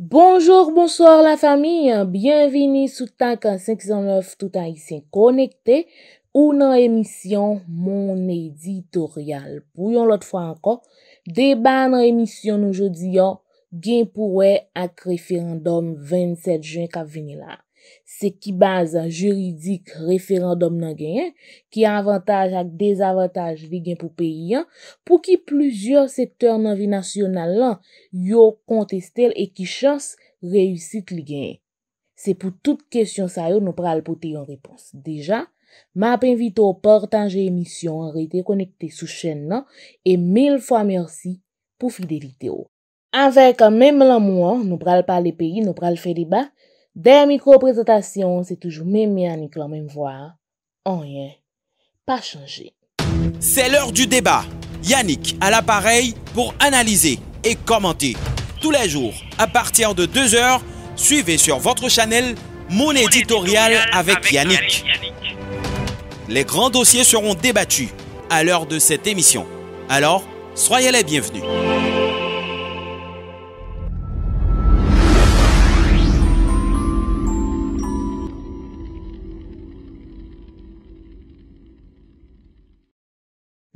Bonjour, bonsoir la fami, bienveni sou tak an 5.09 tout an isen konekte ou nan emisyon Mon Editorial. Pouyon lot fwa anko, deba nan emisyon noujodi yo, gen pouwe ak referendum 27 jun ka veni la. Se ki baze an juridik referandom nan genyen, ki avantaj ak dezavantaj li gen pou peyi an, pou ki plujur septor nan vi nasyonal lan yo kontestel e ki chans reyusit li genyen. Se pou tout kesyon sa yo, nou pral pou te yon repons. Deja, mapinvito portanje emisyon an reyte konekte sou chen nan, e mil fwa mersi pou fide videyo. Avek an mem lan mwen, nou pral pale peyi, nou pral fe li ba. des micro-présentations, c'est toujours même Yannick la même voix, en hein. rien pas C'est l'heure du débat. Yannick à l'appareil pour analyser et commenter. Tous les jours, à partir de 2h, suivez sur votre channel Mon éditorial avec Yannick. Les grands dossiers seront débattus à l'heure de cette émission. Alors, soyez les bienvenus.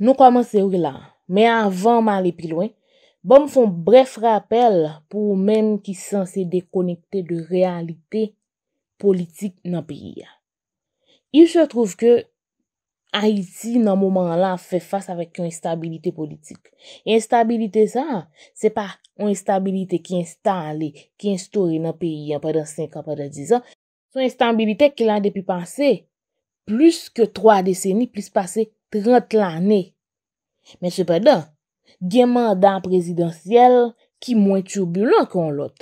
Nou kwa man se ou la, men avan man le pi loin, bon fon bref rappel pou men ki san se dekonekte de realite politik nan piya. Il se trouv ke Haiti nan moman la fe fasa vek yon instabilite politik. Instabilite sa, se pa yon instabilite ki instale, ki instore nan piya padan 5, padan 10 an. Men sepredan, gen mandat prezidentiyel ki mwen turbulent kon lot.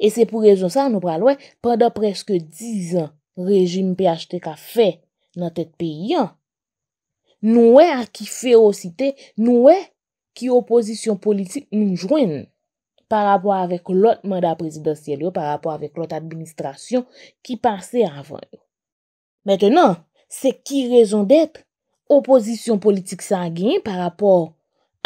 E sepou rezon sa nou pralwe, pwada preske dizan rejim PHTK fe nan tet pe yon, nou e a ki ferosite, nou e ki opozisyon politik nou jwene par apwa avek lot mandat prezidentiyel yo, par apwa avek lot administrasyon ki pase avan yo. Metenon, se ki rezon dete? Oposisyon politik sa a genye par apor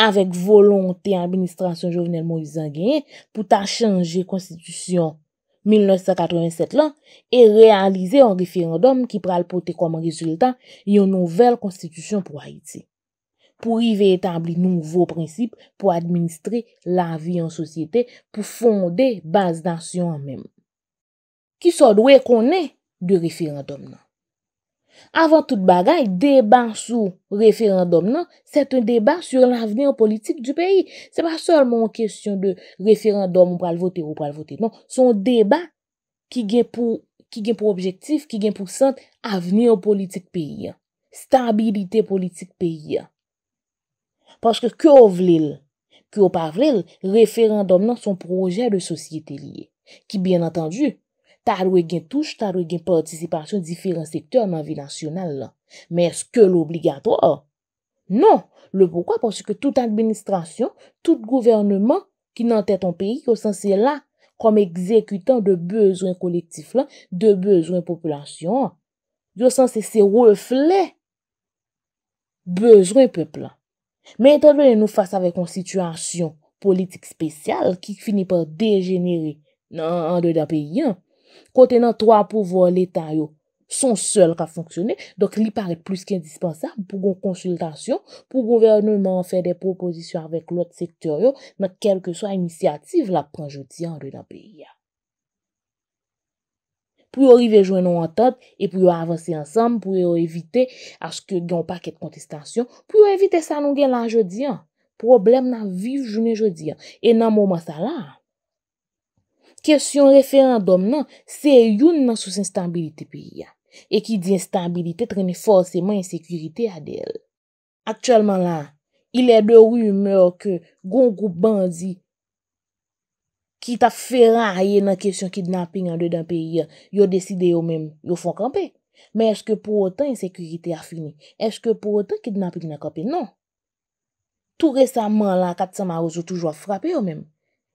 avèk volontè administrasyon jovenel Moïse a genye pou ta chanje konstitusyon 1987 lan e realize an referandom ki pral pote kom an rezultat yon nouvel konstitusyon pou Haiti. Pou y ve etabli nouvo prinsip pou administre la vi an sosyete pou fonde baz dansyon an menm. Ki sa dwe konen de referandom nan? Avant tout bagay, debat sou referandom nan, set un debat sur l'avenir politik du peyi. Se pa sol mon kesyon de referandom ou pralvote ou pralvote. Non, son debat ki gen pou objektif, ki gen pou sent avenir politik peyi. Stabilite politik peyi. Paske kyo vlil, kyo pa vlil, referandom nan son proje de sosyete liye. Ki, byen antandu, ta rwe gen touche, ta rwe gen participasyon diferent sektèr nan vi nasyonal la. Men eske l'obligato a? Non! Le poukwa porsi ke tout administrasyon, tout gouvernement ki nan tè ton peyi yo san se la kom ekzekutan de bezwen kolektif la, de bezwen populasyon. Yo san se se refle bezwen pepl la. Men entenre nou fase avek kon situasyon politik spesyal ki fini pa degenere nan an de da peyi an. Kote nan 3 pouvo lè tan yo son sel ka fonksyonè, dok li pare plus ki indispensab pou goun konsultasyon, pou gouverne man fè de proposisyon avèk lòt sektor yo, nan kelke so a iniciativ la pran jodi an rè la bè ya. Pou yo rive joun nou an tad, e pou yo avansè ansam, pou yo evite aske gyon pa ket kontestasyon, pou yo evite san nou gen lan jodi an, problem nan viv jounen jodi an, e nan mouman sa la. Kèsyon referandom nan, se youn nan sous instabilite piya. E ki di instabilite treni fòseman yon sekurite adèl. Aktualman lan, ilè de rumeur ke gongou bandi ki ta fèra aye nan kèsyon kidnapping an de dan piya, yo deside yo mèm, yo fon kampè. Men eske pou otan yon sekurite a fini? Eske pou otan kidnapping nan kampè? Non. Tou resaman lan, katsama ouzo toujwa frape yo mèm.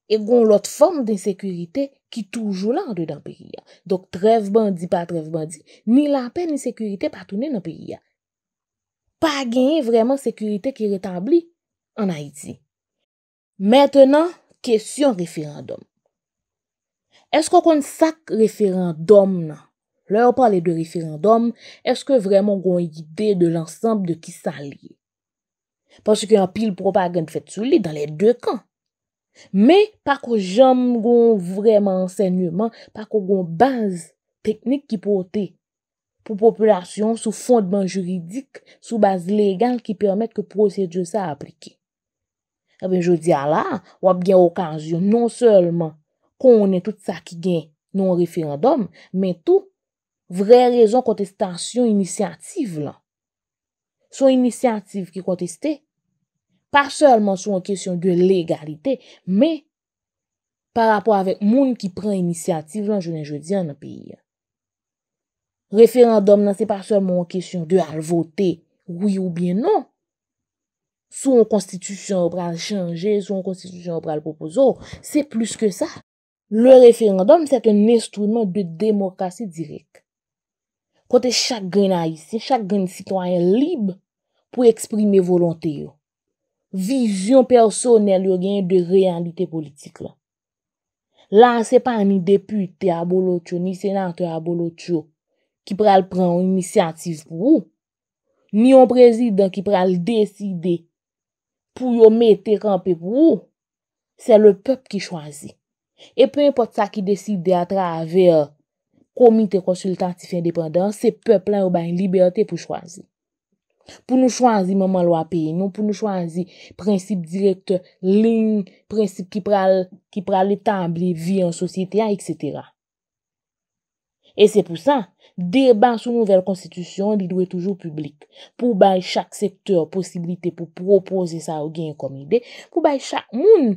e gon lot form den sekurite ki toujou lande dan periya. Dok trev bandi, pa trev bandi, ni la pen ni sekurite pa toune nan periya. Pa genye vreman sekurite ki retabli an Haiti. Mètènen, kesyon referandom. Esk kon kon sak referandom nan? La yo pale de referandom, esk kon vreman gon yide de lansamb de ki sa liye? Paske yon pil propagand fèt sou li dan le dwe kan. Me, pa kou jom goun vreman sènyouman, pa kou goun baz teknik ki pote pou populasyon sou fondman juridik, sou baz legal ki permèt ke prosedjou sa aplike. Ebe, jodi ala, wap gen okanzyon non sèlman konen tout sa ki gen non referandom, men tout vre rezon kontestasyon inisyantiv lan. Sou inisyantiv ki konteste. Par selman sou an kesyon de legalite, me, par rapor avek moun ki pran inisiativ lan jenè jodi an api. Referandom nan se par selman an kesyon de alvote, oui ou bien nan, sou an konstitusyon pral chanje, sou an konstitusyon pral popozor, se plus ke sa, le referandom set an estrounman de demokrasi direk. Kote chak gen a yisi, chak gen siton a en libe pou eksprime volonte yo. vizyon personel yo gen de reyandite politik la. Lan se pa ni depute a bolo tjo, ni senate a bolo tjo, ki pral pran yon inisiantif pou wou, ni yon prezident ki pral deside pou yon mette kampi pou wou, se le pep ki chwazi. E pey pot sa ki deside atra ave komite konsultan tif independant, se pep lan yon bany libertè pou chwazi. pou nou chwanzi maman lwa peye nou, pou nou chwanzi prinsip direkte ling, prinsip ki pral etabli vi an sosyete a, etc. E se pou san, deban sou nouvel konstitusyon, li dwe toujou publik. Pou bay chak sektor, posibilite pou propoze sa ou gen komide, pou bay chak moun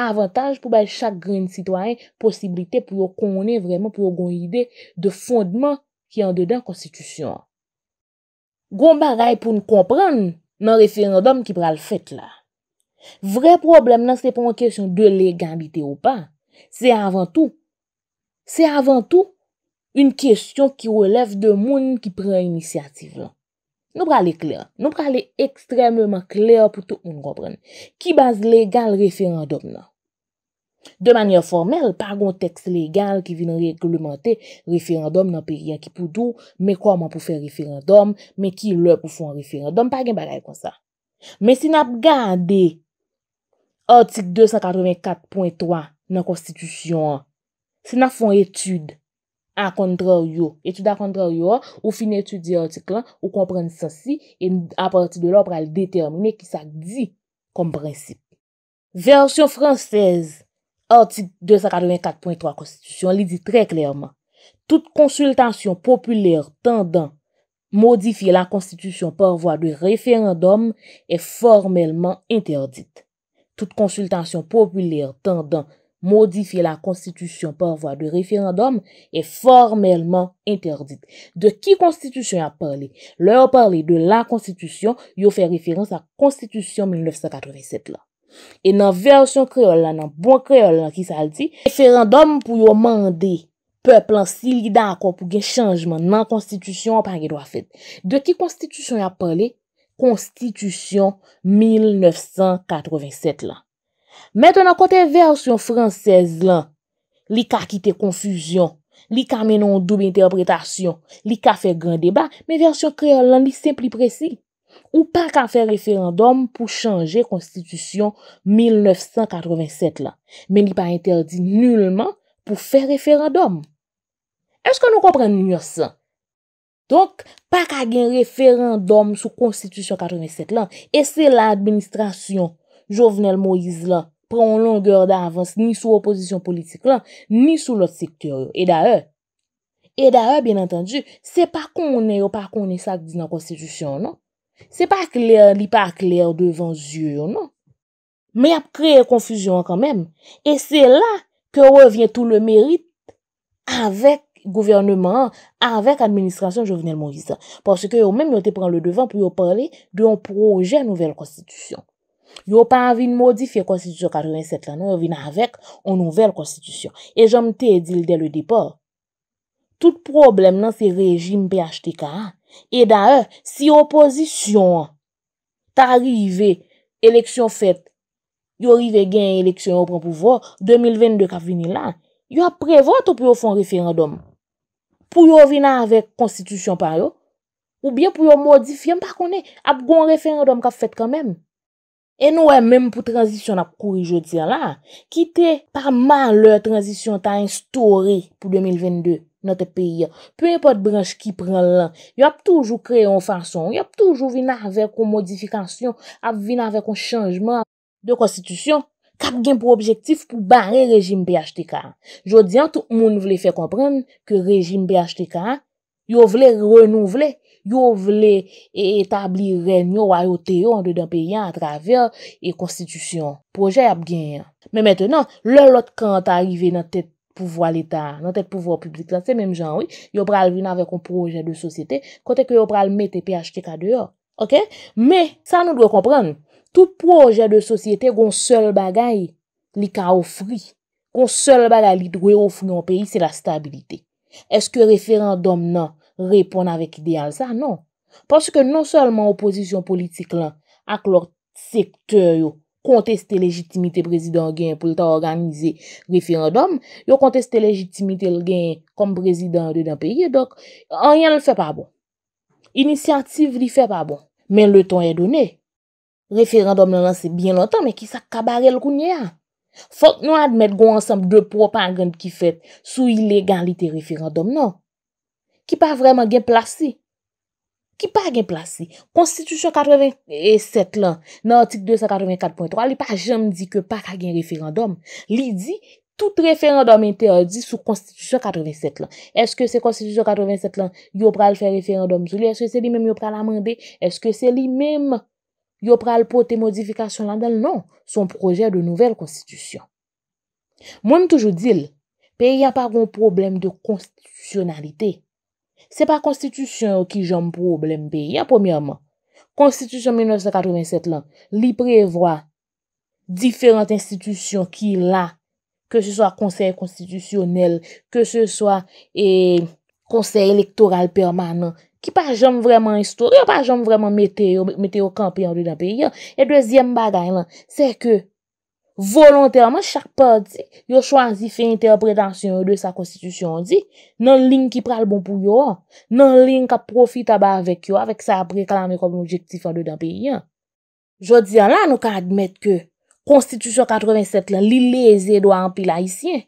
avantaj, pou bay chak gren sitwany, posibilite pou yo konen vreman, pou yo gen ide de fondman ki an dedan konstitusyon an. Gon baray pou nou kompran nan referandom ki pral fèt la. Vre problem nan se pon kèsyon de legalite ou pa, se avan tou, se avan tou, un kèsyon ki wèlev de moun ki pran inisiativ la. Nou pral lè e kler, nou pral lè e ekstremman kler pou tou nou kompran. Ki baz legal referandom nan. De manye formel, pa gen tekst legal ki vin reglemente referandum nan periyan ki poudou, me kwa man pou fè referandum, me ki lè pou fè referandum, pa gen bagay kon sa. Me si nap gade artik 284.3 nan konstitusyon an, si nap fè étude an kontraryo, étude an kontraryo an, ou fin étude yon artik lan, ou komprenn sa si, e aparti de lò pral détermine ki sa gdi kom prensip. Versyon fransèz. Or tit 284.3 konstitusyon li di tre klerman. Tout konsultasyon populer tendan modifiye la konstitusyon por vwa de referandom e formelman interdit. De ki konstitusyon a parli? Le ou parli de la konstitusyon yo fe referans a konstitusyon 1987 la. E nan versyon kreol lan, nan bon kreol lan ki sa al ti, referendum pou yo mande peplan silida akon pou gen chanjman nan konstitisyon apan gen do a fed. De ki konstitisyon ya pale? Konstitisyon 1987 lan. Meton nan kote versyon fransez lan, li ka kite konfuzyon, li ka menon doube interpretasyon, li ka fe grand deba, men versyon kreol lan li semp li presi. Ou pa ka fè referendum pou chanje konstitisyon 1987 lan. Men li pa interdi nullman pou fè referendum. Eske nou kompren nou yos sa? Donk, pa ka gen referendum sou konstitisyon 1987 lan, e se la administrasyon Jovenel Moïse la pran longor da avans ni sou oposisyon politik lan, ni sou lot sektoryon. E da e, e da e, ben antandu, se pa konen yo, pa konen sa ki di nan konstitisyon, non? Se pa kler li pa kler devan zyo yo nan. Me ap kreye konfuzyon kanmen. E se la ke revyen tout le merit avèk gouvernement, avèk administrasyon jovenel Monvisa. Porsè ke yo men yo te pren le devan pou yo pale de yon proje nouvel konstitusyon. Yo pa avin modifiye konstitusyon 87 la nan, yo vina avèk yon nouvel konstitusyon. E jom te edil de le depor. Tout problem nan se rejim BHTK a, E da e, eh, si oposisyon ta rive, eleksyon fet, yo rive gen eleksyon yo pran pouvo, 2022 ka vini la, yo ap prevote ou pou yo fon referandom. Pou yo vina avek konstitusyon pa yo, ou bien pou yo modifiye, mpa konen, ap gon referandom ka fet kanmen. E nou e menm pou transisyon ap kouri je diya la, kite parman lèr transisyon ta instore pou 2022. nan te peye. Pe yon pot branj ki pren lan, yon ap toujou kre yon fason, yon ap toujou vina avèk yon modifikasyon, ap vina avèk yon chanjman de konstitusyon, kap gen pou objektif pou barre rejim BHTK. Jodi an tou moun vle fè kompren ke rejim BHTK yon vle renouvle, yon vle e etabli renyo ayoteyon de dan peye a traver e konstitusyon. Proje ap gen. Men metenon, lor lot kan ta arrive nan tet Pouvoi l'Etat, nan tek pouvoi publik lan, se menm jan wè, yo pral vin avè kon proje de sosyete, kote ke yo pral mette pH kek a deyo. Ok? Me, sa nou dwe kompran, tout proje de sosyete goun sol bagay li ka ofri, goun sol bagay li dwe ofri an peyi, se la stabilite. Eske referandom nan repon avè ki de al sa? Non. Paske non solman oposisyon politik lan ak lor sektor yo, Konteste legitimite prezidant gen pou lta organize referandom, yo konteste legitimite l gen kom prezidant de dan peye, dok an yon l fè pa bon. Inisyantiv l fè pa bon, men le ton yon e donè. Referandom nan nan se bien lantan, men ki sa kabare l kounye a. Fote nou admet goun ansam dè propan gen ki fèt sou ilegalite referandom nan. Ki pa vreman gen plase. Ki pa gen plase, konstitusyon 87 lan, nan antik 284.3, li pa jem di ke pa ka gen referandom. Li di, tout referandom interdi sou konstitusyon 87 lan. Eske se konstitusyon 87 lan, yo pral fè referandom sou li? Eske se li menm yo pral amande? Eske se li menm yo pral pote modifikasyon lan del? Non, son proje de nouvel konstitusyon. Mwen m toujou dil, pe y apak yon problem de konstitusyonalite. Se pa konstitusyon ki jom problem pe, ya pomièman, konstitusyon 1987 lan, li prevoa diferent institusyon ki la, ke se so a konsey konstitusyonel, ke se so a e, konsey elektoral permanen, ki pa jom vreman istoryon, pa jom vreman meteo, meteo kampi an di da pe, ya. E dwezyen bagay lan, se ke... Volontèrman chak pa, yo chwazi fe interpretansyon yo de sa konstitusyon di, nan ling ki pral bon pou yo, nan ling ka profi taba avèk yo, avèk sa preklame kòp nou jektif an de dan pe yon. Jodi an la nou ka admèt ke konstitusyon 87 lan li leze do an pil haisyen.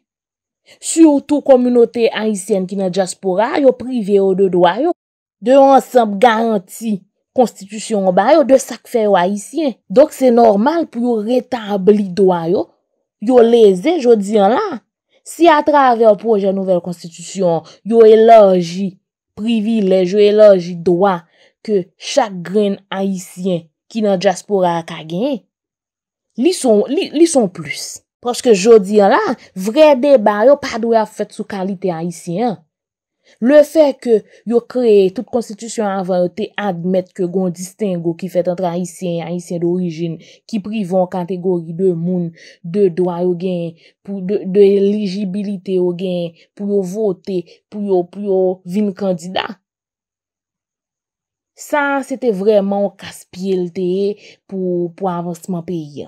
Siyoutou kominote haisyen ki nan diaspora yo prive yo de doa yo, de yo ansap garanti. konstitisyon ba yo de sak fe yo haisyen. Dok se normal pou yo retabli doa yo, yo leze jodi an la. Si a travè proje nouvel konstitisyon, yo elogi privilej, yo elogi doa ke chak gren haisyen ki nan jaspura kage, li son plus. Poske jodi an la, vrede ba yo padwe a fet sou kalite haisyen. Le fe ke yo kreye tout konstitusyon avan yo te admet ke gon distingo ki fet antre haisyen, haisyen de orijin, ki privon kante gori de moun, de doa yo gen, de elegibilite yo gen, pou yo vote, pou yo vin kandida. Sa, se te vreman kas piye lteye pou avansman peyi.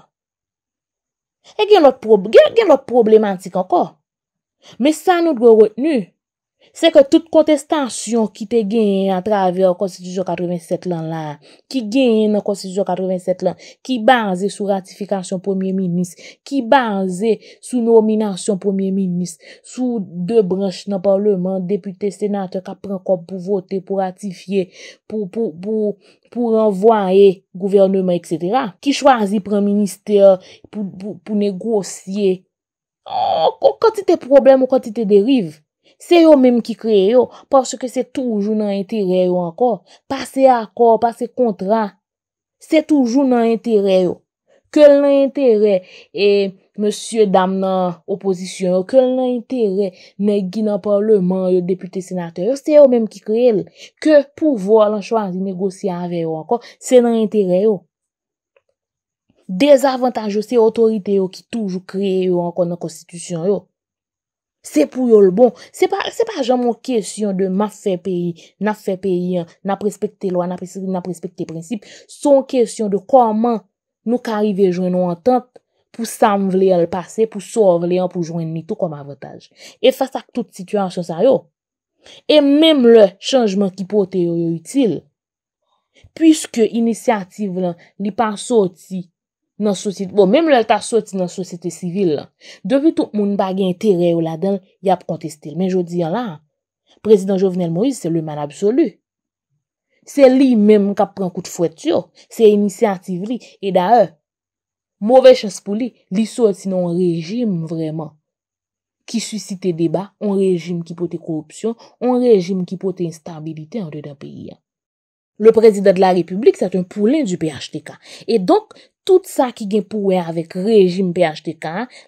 E gen lot problematik anko. Me sa nou dwe retenu. Se ke tout kontestasyon ki te genye an travè an konstitusyon 87 lan la, ki genye nan konstitusyon 87 lan, ki baze sou ratifikasyon premier minis, ki baze sou nominasyon premier minis, sou de branche nan parleman, depute, senate, ka pren kop pou vote, pou ratifiye, pou renvoye gouvernement, etc. Ki chwazi pren minister pou negosye, oh, konti te problem ou konti te derive. Se yo mèm ki kre yo, porske se toujou nan entere yo ankon. Pase akon, pase kontran, se toujou nan entere yo. Ke l nan entere e monsye dam nan oposisyon yo, ke l nan entere ne gina parleman yo depute senate yo, se yo mèm ki kre yo, ke pouvo alan chwazi negosye avè yo ankon, se nan entere yo. Desavantaj yo se otorite yo ki toujou kre yo ankon nan konstitusyon yo. Se pou yo l bon, se pa jan mon kesyon de ma fe peyi, na fe peyi, na prespekte lwa, na prespekte prensip, son kesyon de koman nou karive joun nou an tante pou san vle al pase, pou sor vle an pou joun ni tou kon avataj. E fasa tout situasyon sa yo, e menm le chanjman ki pou ote yo yo itil, pwiske inisiativ li pan soti, nan sosyete, bon, mèm lèl ta soti nan sosyete sivil la, devy tout moun bagye interè ou la den, yap konteste lè, men jò diyan la, Prezident Jovenel Moïse, sè lè man absolu, sè li mèm kap pran kout fwètyo, sè iniciativ li, e da e, mowè chas pou li, li soti nan un rejim vreman, ki susite deba, un rejim ki pote korupsyon, un rejim ki pote instabilite an de da peyi ya. Le prezident de la republik, set un poulen du PHTK. Et donc, tout sa ki gen pouwen avek rejim PHTK,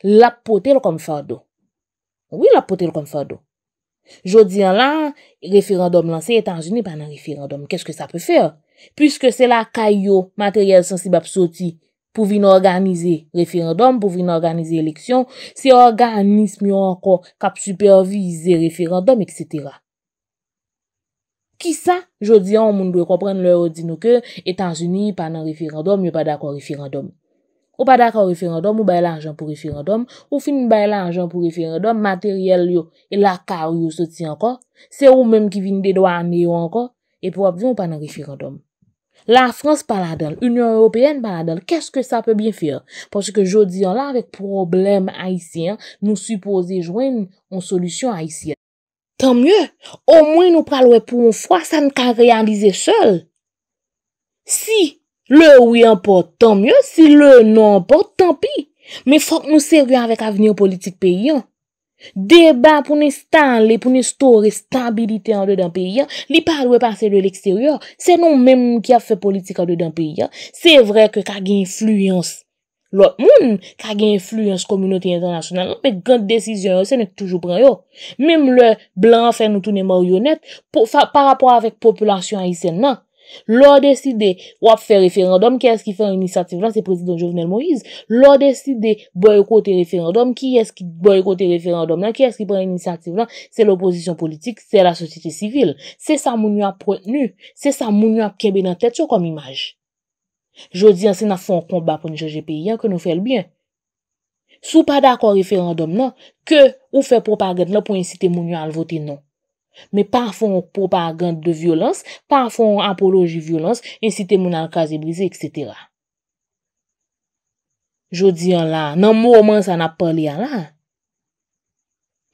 la pote l kom fado. Oui, la pote l kom fado. Jodi an lan, referandom lanse etan geni banan referandom. Kèch ke sa pe fè? Piske se la kayo materyel sensib ap soti pou vin organize referandom, pou vin organize eleksyon, se organisme yon an kon kap supervize referandom, etc. Ki sa jodi an ou moun dwe komprenn lè ou di nou ke Etan Zuni pa nan referandom yo pa dakwa referandom? Ou pa dakwa referandom ou bay la anjan pou referandom? Ou fin bay la anjan pou referandom materyel yo e la kar yo soti anko? Se ou menm ki vin de do ane yo anko? E pou ap di ou pa nan referandom? La Frans pala del, Union Européenne pala del, kès ke sa pe bien fir? Poche ke jodi an la vek problem haisyen nou supose jwen nou solusyon haisyen. Tanmye, o mwen nou pralwe pou nou fwa, sa n ka reyandize chel. Si, lè wè anpote, tanmye, si lè nanpote, tanpi. Me fok nou serwe anvek avenir politik pe yon. Deba pou nè stanle, pou nè store stabilite an de dan pe yon, li pralwe panse de l'eksteryor. Se nou mèm moun ki a fe politik an de dan pe yon, se vre ke ka gen fluyons. Lò moun, kage influence kominoti internasyonal, mwen pek gant decizyon yo, se nèk toujou pran yo. Mèm lò, blan fè nou tou nè mor yonèt, pa rapor avèk populasyon a isen nan. Lò deside, wap fè referandom, kè eski fè an inisiyatif nan, se prezidon Jovenel Moïse. Lò deside, boykote referandom, kè eski boykote referandom nan, kè eski pran inisiyatif nan, se l'oposisyon politik, se la sositye sivil. Se sa moun yo ap pretenu, se sa moun yo ap kèbe nan tèt yo kom imaj. Jodi an se na fon konba pou ni cheje peyi an ke nou fel byen. Sou pa da kwa referandom nan ke ou fe propagand la pou incite moun yo al voti nan. Me pa fon propagand de violans, pa fon apoloji violans, incite moun al kaze brize, etc. Jodi an la, nan mou oman sa na pali an la.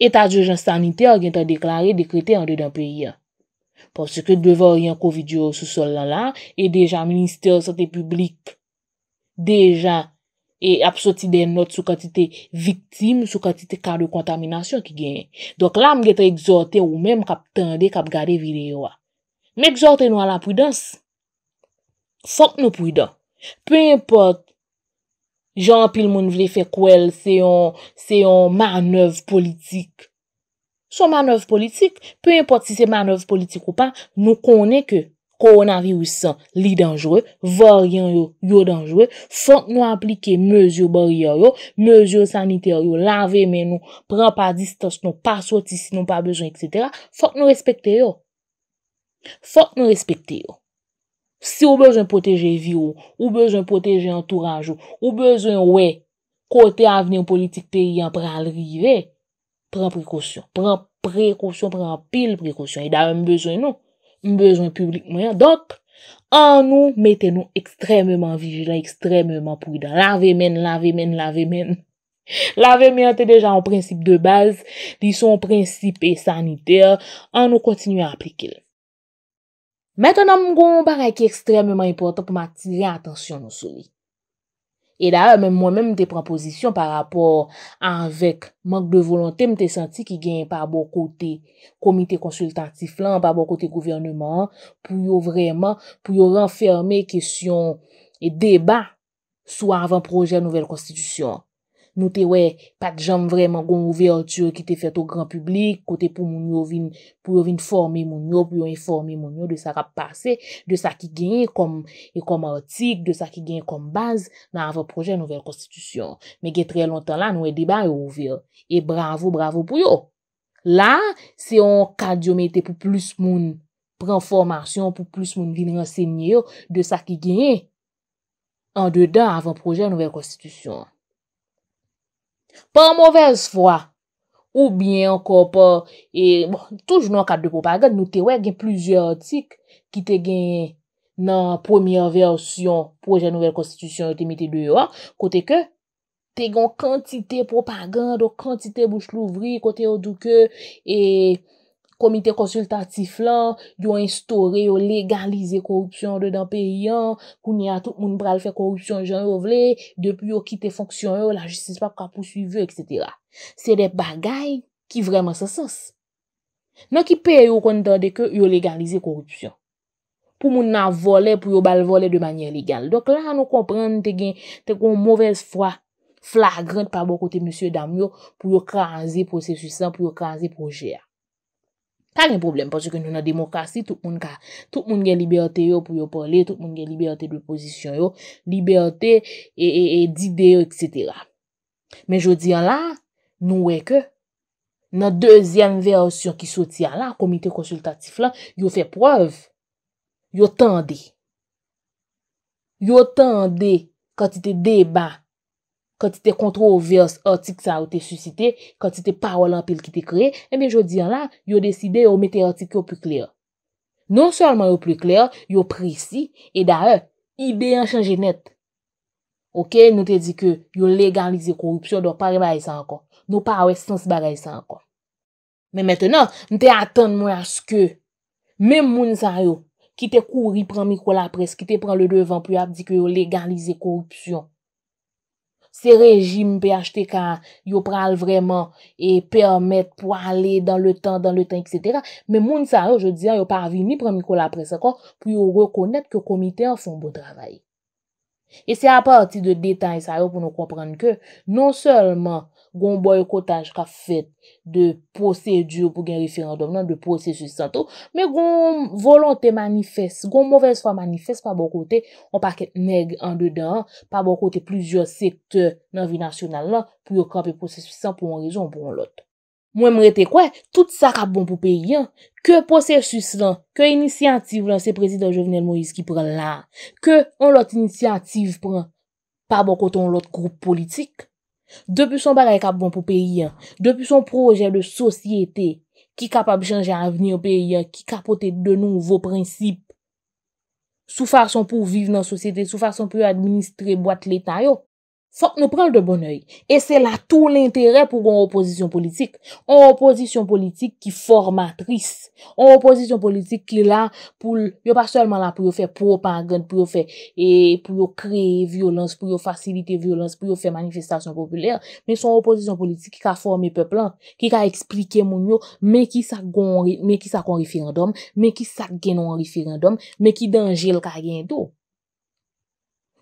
Eta dijen sanite a gen ta deklare dekrete an de dan peyi an. Porsi ke deva ou yon kovidyo sou sol la la, e deja minister sote publik, deja e apsoti den not sou katite viktim, sou katite kade kontaminasyon ki genye. Dok la mge te exote ou menm kap tende kap gade videyo a. M'exote nou a la pwidans. Fok nou pwidan. Pe impot, jan pil moun vle fe kwel se yon manev politik. Son manov politik, pou import si se manov politik ou pa, nou konen ke koronavirou san li denjwe, voryen yo, yo denjwe, fok nou aplike mezyou bariyo yo, mezyou saniteyo yo, lave men nou, pran pa distans nou, pa sotisi nou, pa bezon, etc. Fok nou respekte yo. Fok nou respekte yo. Si ou bezon proteje vi yo, ou bezon proteje entourage yo, ou bezon we, kote avnen politik te yon pralrive, Pren prekosyon, pren prekosyon, pren pil prekosyon. E da wè mbezoun nou, mbezoun publik mwen. Dok, an nou mette nou ekstremèman vijla, ekstremèman pwida. La ve men, la ve men, la ve men. La ve men te deja an prinsip de baz, di son prinsip e saniter, an nou kontinu apreke. Metten an mgon pare ki ekstremèman ipotan pou ma atire atasyon nou solit. E la, mwen men mte premposisyon pa rapor anvek mank de volante mte santi ki gen pa bo kote komite konsultatif lan, pa bo kote gouvernement pou yo vreman, pou yo renferme kesyon e deba sou avan proje nouvel konstitusyon. nou te wè pat jom vreman goun ouve antyo ki te fet ou gran publik, kote pou moun yo vin formi moun yo, pou yon informi moun yo de sa rap pase, de sa ki genye e kom artik, de sa ki genye kom baz nan avon projè nouvel konstitusyon. Mè getre lontan la nou e deban e ouve. E bravo, bravo pou yon. La, se yon kad yon mette pou plus moun pren formasyon, pou plus moun vin rensenye yo de sa ki genye an de dan avon projè nouvel konstitusyon. Pa mouvez fwa, ou bien anko pa, e, bon, touj nou akad de propagand nou te wè gen plusye otik ki te gen nan premier versyon proje nouvel konstitusyon yo te mite de yo, kote ke te gen kantite propagand, kantite mouchlouvri, kote yo duke, e... Komite konsultatif lan, yon instore, yon legalize korupsyon de dan pe yon, kouni a tout moun pral fè korupsyon jan yon vle, depi yon kite fonksyon yon, la justice pa pka pousuive, etc. Se de bagay ki vreman se sos. Nan ki pe yon kontande ke yon legalize korupsyon. Pou moun nan vole, pou yon bal vole de manye legal. Dok la nou komprende te gen te kon mouvez fwa flagrant pa bo kote monsye dam yon pou yon kranzi prosesusan, pou yon kranzi projea. Ta gen problem pa chè kèndyo nan demokrasi, tout moun gen liberte yo pou yo pale, tout moun gen liberte de reposisyon yo, liberte e dide yo, etc. Men yo diyan la, nou wey kè, nan dezyen versyon ki sotiya la, komite konsultatif la, yo fè prev, yo tande. Yo tande, katite debat. kon ti te kontro ou verse ortik sa ou te susite, kon ti te pa ou lanpil ki te kre, ebe eh jodi an la, yo deside yo mete ortik non yo pli kler. Non solman yo pli kler, yo presi, e da e, ibe yon chanje net. Ok, nou te di ke, yo legalize korupsyon, do pa rebay san kon. Nou pa we sens bagay san kon. Men metenon, nou te atan mwen aske, men moun sa yo, ki te kouri pran mikro la pres, ki te pran le devan pli ap di ke yo legalize korupsyon. Se rejim pe achete ka yo pral vreman e permet pou ale dan le tan, dan le tan, etc. Men moun sa yo, je diyan, yo parvini premikol apre sa kon pou yo rekonnet ke komite an son bo travay. E se aparti de detay sa yo pou nou kompran ke, non selman Gon boykotaj ka fet de posèdjou pou gen referandom nan, de bon bon non, posèdjou sèntou. Me gon volante manifest, gon mouvez fwa manifest pa bon kote, on pa ket neg an dedan, pa bon kote plizyo sektor nan vi nasyonal nan, pou yo kapi posèdjou sèntou pou an rejon pou an lot. Mwen mwete kwe, tout sa ka bon pou pe yon, ke posèdjou sèntou lan, ke inisyantiv lan se prezident Jovenel Moïse ki pren lan, ke an lot inisyantiv pren, pa bon kote an lot group politik, Depi son bagay kap bon pou peyi, depi son proje de sosyete ki kapap jange aveni ou peyi, ki kapote de nouvo prinsip, sou farson pou vive nan sosyete, sou farson pou administre boit leta yo. Fok nou prel de bon oy. E se la tou l'interè pou yon oposisyon politik. Yon oposisyon politik ki formatris. Yon oposisyon politik ki la pou, yo pa selman la pou yo fe propagand, pou yo fe, pou yo kre violence, pou yo fasilite violence, pou yo fe manifestasyon popüler, men son oposisyon politik ki ka formi peplant, ki ka eksplike moun yo, men ki sak kon referandom, men ki sak genon referandom, men ki denjil ka gen do.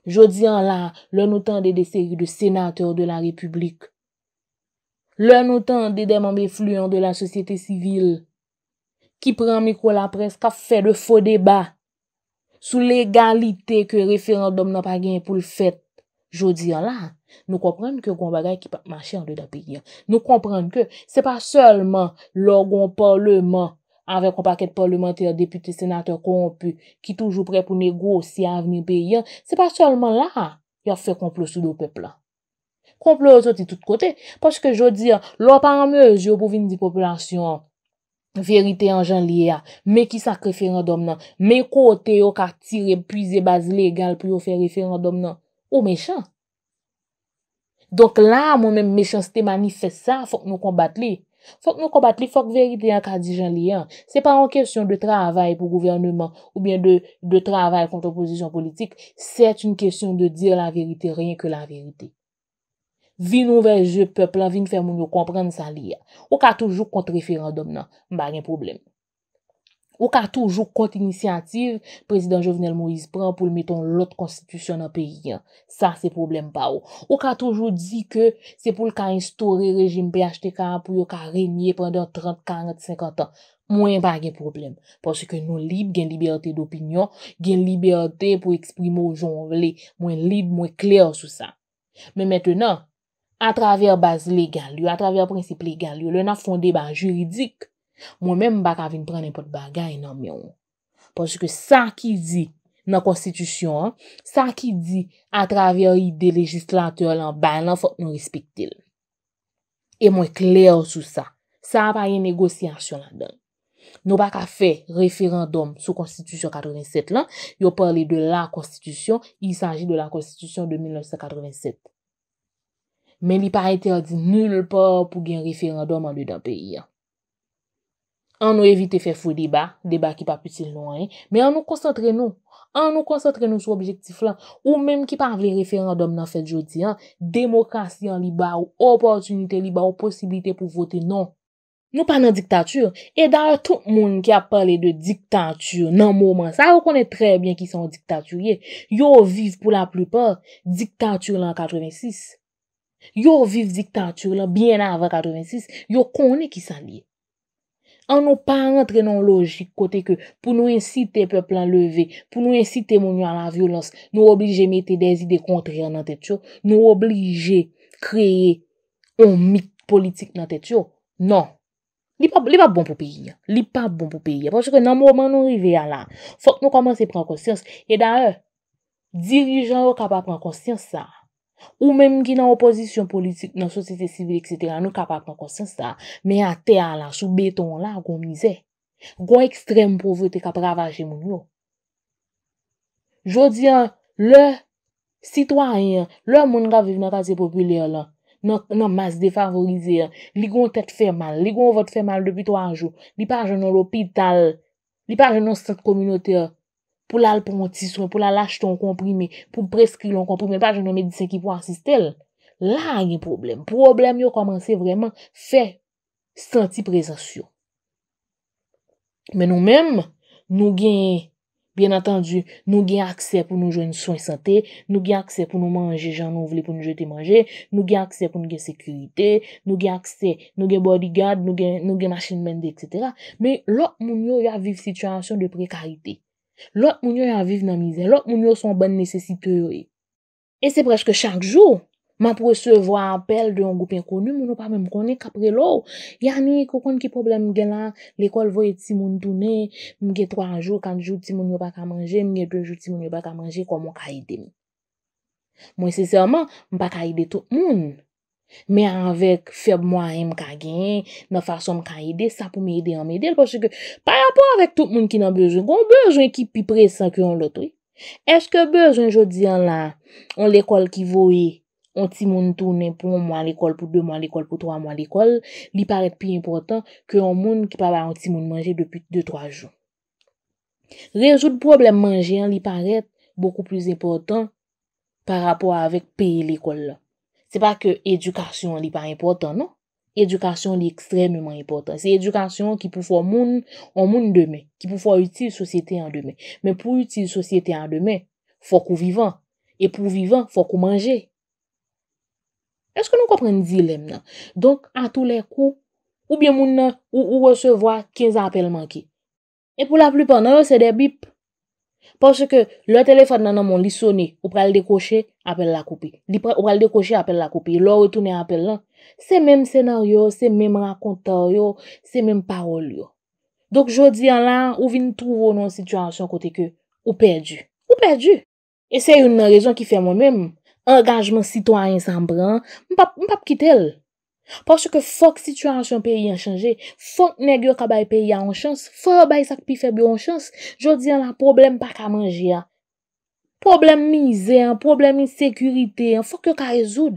Jodi an la, lè nou tan dede seri de senateur de la republik, lè nou tan dede mambe fluyon de la sosyete sivil ki pran mikwa la pres ka fè de fò deba sou legalite ke referandom nan pa gen pou l'fèt. Jodi an la, nou komprende ke kon bagay ki pa machè an de da piyan. Nou komprende ke se pa selman lò goun pa lèman. Avè kompakèd pòllementè, deputè, senatè, kompè, ki toujou prè pou negò si avnir pe yon, se pa solman la, yon fè komplo sou do kèpla. Komplo yo zoti tout kote, pòske jò di, lò parame jò pou vin di populasyon, verite an jan liye a, me ki sakreferan dom nan, me kote yo kartire pwize baz legal pou yo fè referan dom nan, ou mechan. Donk la, moun mèm mechansite mani fè sa, fòk nou kombat li. Fok nou kombat li, fok verite an ka dijan li an, se pa an kesyon de travay pou gouvernement ou bien de travay kontoposisyon politik, set yon kesyon de dir la verite, reyen ke la verite. Vi nouvel je pepla, vi noufer moun yo komprenn sa li an, ou ka toujou kontreferandom nan, mba gen probleme. Ou ka toujou konti iniciativ, prezident Jovenel Moïse pran pou l meton l ot konstitusyon nan peyi yan. Sa se problem pa ou. Ou ka toujou di ke se pou l ka instore rejim PHTK pou yo ka renyen prendan 30, 40, 50 an. Mwen pa gen problem. Pwosè ke nou lib gen libertè d'opinyon, gen libertè pou eksprimo ou jon vle. Mwen lib, mwen kler sou sa. Men metenan, a travèr bazile gal yo, a travèr prinsip legal yo, le nan fonde ban juridik, Mwen men m bak avin pran en pot bagay nan m yon. Ponche ke sa ki di nan konstitusyon an, sa ki di atraveri de legislateur lan bay lan fok nou respiktil. E mwen kler sou sa. Sa apayen negosyansyon lan dan. Nou bak a fe referandom sou konstitusyon 87 lan, yon parli de la konstitusyon, yi sanji de la konstitusyon de 1987. Men li pari te a di nul pa pou gen referandom an de dan peyi an. An nou evite fe fwe deba, deba ki pa piti l nou, men an nou konsantre nou, an nou konsantre nou sou objektif la, ou menm ki pa avle referandum nan fèd jodi, demokrasi an li ba ou oportunite li ba ou posibilite pou vote, non. Nou pa nan diktatür, e dar tout moun ki ap pale de diktatür nan mouman, sa yo konen tre bien ki son diktatür ye, yo viv pou la plupor, diktatür lan 86. Yo viv diktatür lan bien avan 86, yo konen ki san liye. An nou pa rentre nan logik kote ke pou nou insite peple an leve, pou nou insite moun yo an la violons, nou oblige mette dezide kontre yo nan tet yo, nou oblige kreye on mit politik nan tet yo. Non. Li pa bon pou peyi ya. Li pa bon pou peyi ya. Ponche ke nan mouman nou rive ya la, fok nou komanse pren konsyans. E da yo, dirijan yo kapa pren konsyans sa. Ou menm ki nan oposisyon politik, nan sosyete sivil, etc. Nou kapak nan konsens da. Men a teya la, sou beton la, kon mize. Gwa ekstrem pou vete kap ravaje moun yo. Jodi, le sitwanyen, le moun gaviv nan kase popwile yo la, nan mas defavorize yo, li goun tet fè mal, li goun vòt fè mal depi to anjou, li paje nan lopid tal, li paje nan stade kominote yo, pou la l'pontison, pou la l'acheton komprimé, pou preskri l'on komprimé, pa jenon medisè ki pou asistèl, la yon problem. Problem yon komanse vreman fè senti presasyon. Men nou men, nou gen, bien atendu, nou gen akse pou nou jwen souan sante, nou gen akse pou nou manje jan nou vle pou nou jwete manje, nou gen akse pou nou gen sekurite, nou gen akse, nou gen bodyguard, nou gen machine mende, etc. Men lò, moun yon yon vif situasyon de prekarite. Lòk moun yo yon aviv nan mizè, lòk moun yo son ban nesesite yore. E se brech ke chak jou, ma presevwa apel de yon goupen konu, moun yo pa men mkonen kapre lò. Yane, koukon ki problem mgen la, lekol voye ti moun dounen, mwen ge 3 jou, 4 jou ti moun yo baka manje, mwen ge 2 jou ti moun yo baka manje, kwa moun kaide. Mwen se serman, mwen baka ide tout moun. Me anvek feb mwa em ka gen, nan fason m ka ede, sa pou me ede an me ede. L pwosye ke, par apwa avèk tout moun ki nan bejoun, kon bejoun ki pi presan ki an lotri. Eske bejoun jodi an la, an l ekol ki vo e, an ti moun tounen pou an mwa l ekol, pou dè mwa l ekol, pou trwa mwa l ekol, li paret pi important, ki an moun ki pa ba an ti moun manje depi 2-3 jou. Rejout problem manje an li paret beaucoup plus important par apwa avèk pi l ekol la. Se pa ke edukasyon li pa impotant, no? Edukasyon li ekstremman impotant. Se edukasyon ki pou fwa moun, an moun demen. Ki pou fwa util sosyete an demen. Men pou util sosyete an demen, fwa kou vivan. E pou vivan, fwa kou manje. Eske nou kopren dilem nan? Donk, an tou le kou, non? ou bien moun nan, ou ou resevoa, kin zan apel manke. E pou la plupan non, nan, se de bip. Parce que le telefon nan nan moun li soni, ou pral dekoche, apel la koupi. Li pral dekoche, apel la koupi. Lo retounen apel lan. Se menm senaryo, se menm rakontaryo, se menm parol yo. Dok jodi an lan, ou vin trouvo nan sitwasyon kote ke ou perdi. Ou perdi. E se yon nan rejon ki fe mwen menm. Engagement sitwanyen sanbran, m pap kitel. Pòsè ke fòk situasyon pe yon chanje, fòk neg yon kabay pe yon chans, fòk yon bay sak pi febyon chans, jò di yon la problem pa ka manji ya. Problem mizè, problem insekurite, fòk yon ka rezoud.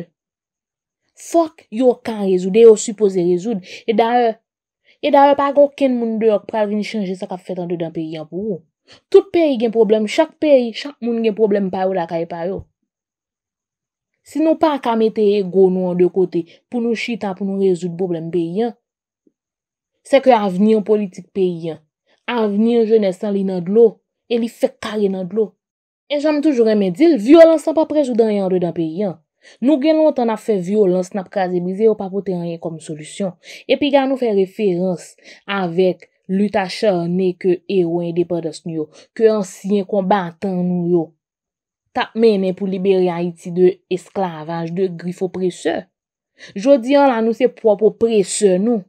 Fòk yon kan rezoud, yon supose rezoud. E da yon, e da yon pa gò ken moun de yon pral vini chanje sak a fèt an de dan pe yon pou yon. Tout pe yon gen problem, chak pe yon, chak moun gen problem pa yon la ka yon pa yon. Si nou pa akame te ego nou an de kote pou nou chita pou nou rezout boblem pe yon, se ke aveni an politik pe yon, aveni an jenestan li nan dlo, e li fek kare nan dlo. E janm toujou reme dil, violans nan pa prejou dan yon do dan pe yon. Nou gen nou tan a fe violans nan pou kazemize ou pa pote yon yon kom solusyon. E pi ga nou fe referans avek luta chane ke ero en depredas nou yo, ke ansyen kon ba atan nou yo. tap menen pou liberi an iti de esklavaj, de grifo presse. Jodi an la nou sep wap wap presse nou.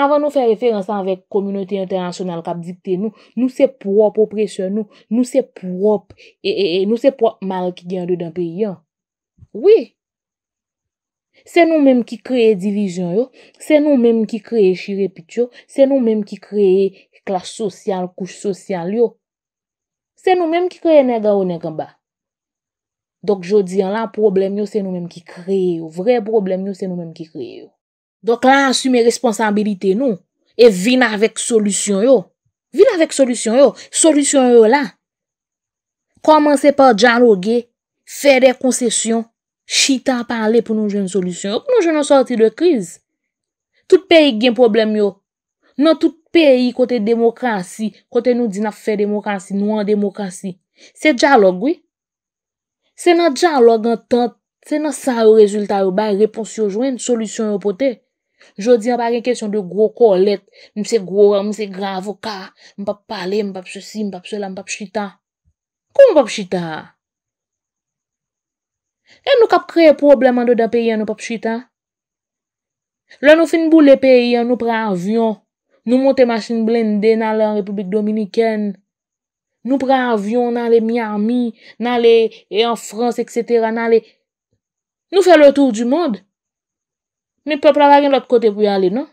Avan nou fe referansan vek komunite internasyonal kap dipte nou, nou sep wap wap presse nou, nou sep wap mal ki gen de dan pe yon. Oui. Se nou menm ki kreye dilijon yo, se nou menm ki kreye shirepit yo, se nou menm ki kreye klas sosyal, kous sosyal yo. Se nou menm ki kreye nega ou nega mba. Dok jodi an la, problem yo se nou menm ki kreye yo. Vre problem yo se nou menm ki kreye yo. Dok la, ansume responsabilite nou. E vin avèk solusyon yo. Vin avèk solusyon yo. Solusyon yo la. Komanse pa djan logye. Fè de koncesyon. Chita a parle pou nou jen solusyon yo. Pou nou jen an sorti de kriz. Tout peyi gen problem yo. Non tout peyi kote demokrasi. Kote nou di na fè demokrasi. Nou an demokrasi. Se djan logwe. Se nan jan lo gantant, se nan sa yo rezultat yo bay, repons yo jwen, solusyon yo pote. Jodi an pa gen kesyon de gro kolet, mse gro, mse gra avoka, mpa pale, mpa pse si, mpa pse la, mpa pse chita. Kou mpa pse chita? E nou kap kreye problem an do da peye an nou pa pse chita? Lè nou fin bou le peye an nou pre avyon, nou monte masin blendè nan lè an Republik Dominikèn, Nou pre avyon nan le mi armi, nan le e en Frans, et cetera, nan le... Nou fe l'otour du moun. Nou pe pre la gen l'ot kote pou y ale, nan?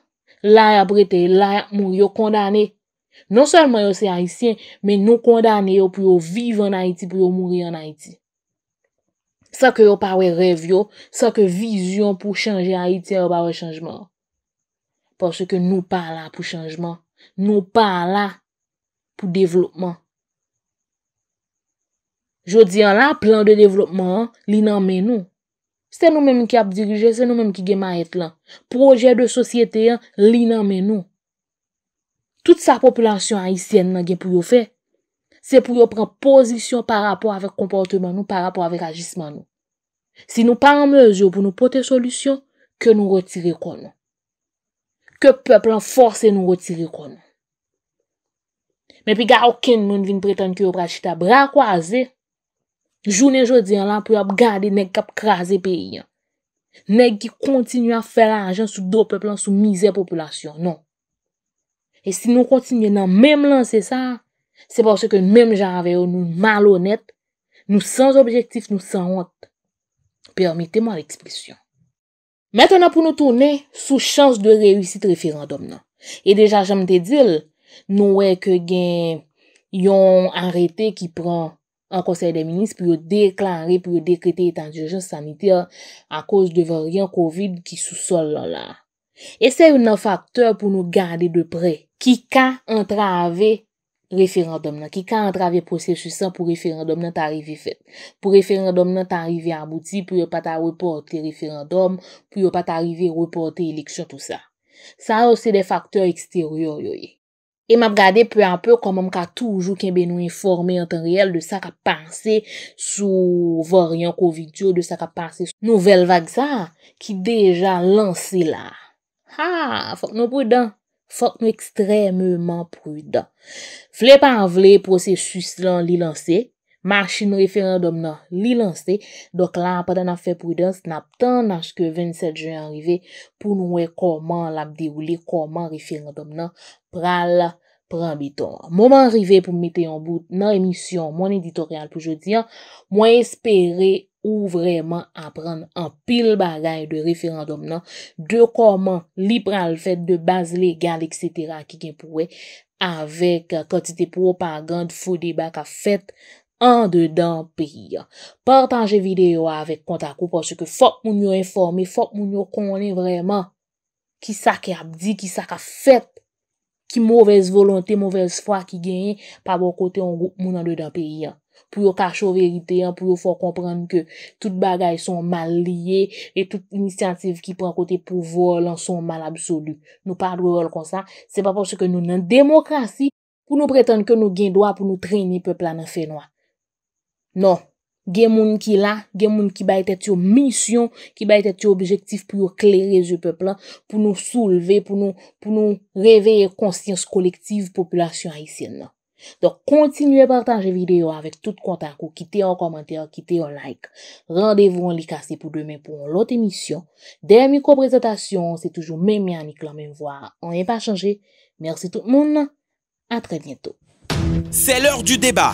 La ya brete, la ya mouri, yo kondane. Non salman yo se Haitien, men nou kondane yo pou yo vive en Haiti, pou yo mouri en Haiti. Sa ke yo pa we rev yo, sa ke vizyon pou chanje Haiti yo ba we chanjman. Paske nou pa la pou chanjman, nou pa la pou devlopman. Jodi an la, plan de devlopman an, li nan men nou. Se nou menm ki ap dirije, se nou menm ki gen ma et lan. Proje de sosyete an, li nan men nou. Tout sa populasyon aisyen nan gen pou yo fe, se pou yo pren pozisyon par rapport avek komporteman nou, par rapport avek ajisman nou. Si nou pa an mezo pou nou pote solusyon, ke nou retire kon. Ke pepl an force nou retire kon. Me pi ga oken nou ne vin pretan ki yo prachita bra kwa aze, Jounen jodi an lan pou ap gade neg kap krasi pe yon. Neg ki kontinu an fè la anjan sou drope plan sou mizè popolasyon, non. E si nou kontinu nan menm lanse sa, se pwase ke menm jan aveyo nou malonet, nou sans objektif, nou sans hont. Permite mwa l'ekspresyon. Metan an pou nou tonen sou chans de rewisit referandom nan. E deja jem te dil, nou wey ke gen yon arete ki pran An konsey de minis pou yo deklare, pou yo dekrete etan dirijon sanite a kous devan riyon COVID ki sou sol lan la. Ese yon nan faktor pou nou gade de pre. Ki ka entrave referandom nan. Ki ka entrave prosesyousan pou referandom nan ta rive fet. Pou referandom nan ta rive abouti pou yo pata reporte referandom, pou yo pata rive reporte eleksyon tout sa. Sa yo se de faktor eksteryon yo ye. E m ap gade pe anpe konman m ka toujou kenbe nou informe an tan riyel de sa ka panse sou variant COVID-19, de sa ka panse nouvel vaksan ki deja lansi la. Ha, fok nou prudan, fok nou ekstremement prudan. Vle pa vle, prosesus lan li lansi. machin referandom nan li lanse. Dok la, padan a fe prudens, nap tan nan chke 27 jan yon rive pou nouwe koman labde ouli, koman referandom nan pral pran biton. Moun an rive pou mwete yon bout nan emisyon, moun editorial pou jodi an, mwen espere ou vreman a pran an pil bagay de referandom nan de koman li pral fet de baz legal, et cetera, ki gen pou we, avek katite pou wopan gand fode baka fet an de dan peyi an. Portan jè videyo avèk kontakou porsè ke fok moun yo informe, fok moun yo konen vreman ki sa ka abdi, ki sa ka fèt ki mouvez volontè, mouvez fwa ki genye, pa bon kote yon moun an de dan peyi an. Pouyo kache yon verite, pouyo fòr komprende ke tout bagay son mal liye et tout inisiantif ki pran kote pou volan son mal absolu. Nou pa dwe vol kon sa, se pa porsè ke nou nan demokrasi pou nou pretende ke nou gen doa pou nou treni pepla nan fè noa. Non, gen moun ki la, gen moun ki bay tèt yo mission, ki bay tèt yo objectif pou yo peuple, pour nous pou nou nous pou nou, pou nou reveye konsyans population haïtienne. Donc, continuez à partager la vidéo avec tout le ou quittez un commentaire, quittez un like. Rendez-vous en li pour demain pour une autre émission. Dernière présentation c'est toujours toujours Yannick, la même voix. On n'est pas changé. Merci tout le monde. C'est l'heure du débat.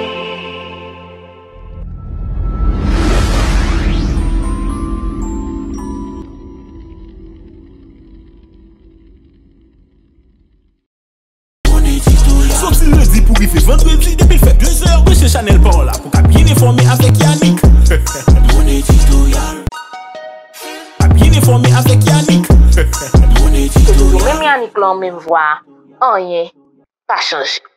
lan men mwa anye pa chanjik.